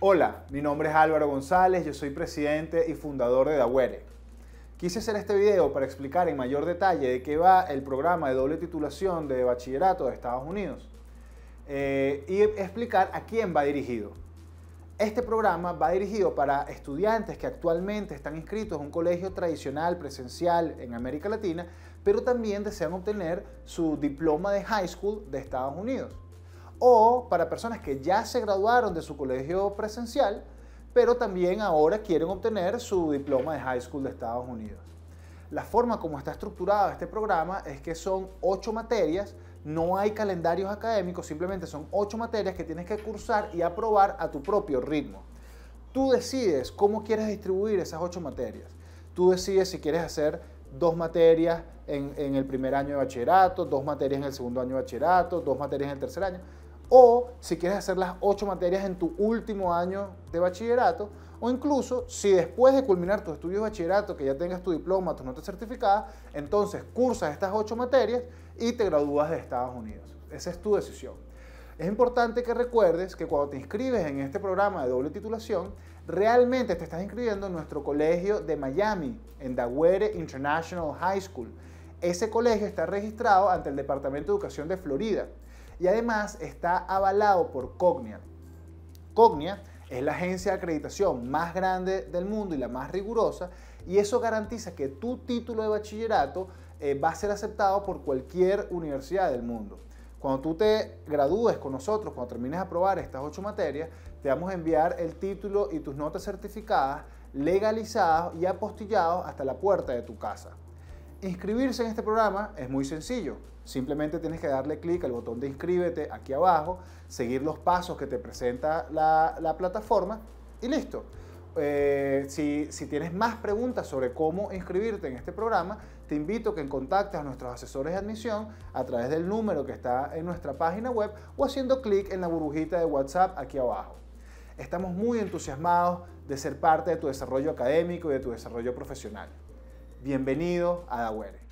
Hola, mi nombre es Álvaro González, yo soy presidente y fundador de Dawere. Quise hacer este video para explicar en mayor detalle de qué va el programa de doble titulación de bachillerato de Estados Unidos eh, y explicar a quién va dirigido. Este programa va dirigido para estudiantes que actualmente están inscritos en un colegio tradicional presencial en América Latina, pero también desean obtener su diploma de high school de Estados Unidos o para personas que ya se graduaron de su colegio presencial, pero también ahora quieren obtener su diploma de high school de Estados Unidos. La forma como está estructurado este programa es que son ocho materias, no hay calendarios académicos, simplemente son ocho materias que tienes que cursar y aprobar a tu propio ritmo. Tú decides cómo quieres distribuir esas ocho materias. Tú decides si quieres hacer dos materias en, el primer año de bachillerato, dos materias en el segundo año de bachillerato, dos materias en el tercer año o si quieres hacer las ocho materias en tu último año de bachillerato, o incluso si después de culminar tus estudios de bachillerato, que ya tengas tu diploma, tu nota certificada, entonces cursas estas ocho materias y te gradúas de Estados Unidos. Esa es tu decisión. Es importante que recuerdes que cuando te inscribes en este programa de doble titulación, realmente te estás inscribiendo en nuestro colegio de Miami, en Daguerre International High School ese colegio está registrado ante el Departamento de Educación de Florida y además está avalado por Cognia. Cognia es la agencia de acreditación más grande del mundo y la más rigurosa y eso garantiza que tu título de bachillerato eh, va a ser aceptado por cualquier universidad del mundo. Cuando tú te gradúes con nosotros, cuando termines de aprobar estas ocho materias, te vamos a enviar el título y tus notas certificadas, legalizadas y apostillados hasta la puerta de tu casa. Inscribirse en este programa es muy sencillo. Simplemente tienes que darle clic al botón de inscríbete aquí abajo, seguir los pasos que te presenta la, plataforma y listo. Eh, si, tienes más preguntas sobre cómo inscribirte en este programa, te invito a que contactes a nuestros asesores de admisión a través del número que está en nuestra página web o haciendo clic en la burbujita de WhatsApp aquí abajo. Estamos muy entusiasmados de ser parte de tu desarrollo académico y de tu desarrollo profesional. Bienvenido a Dawere.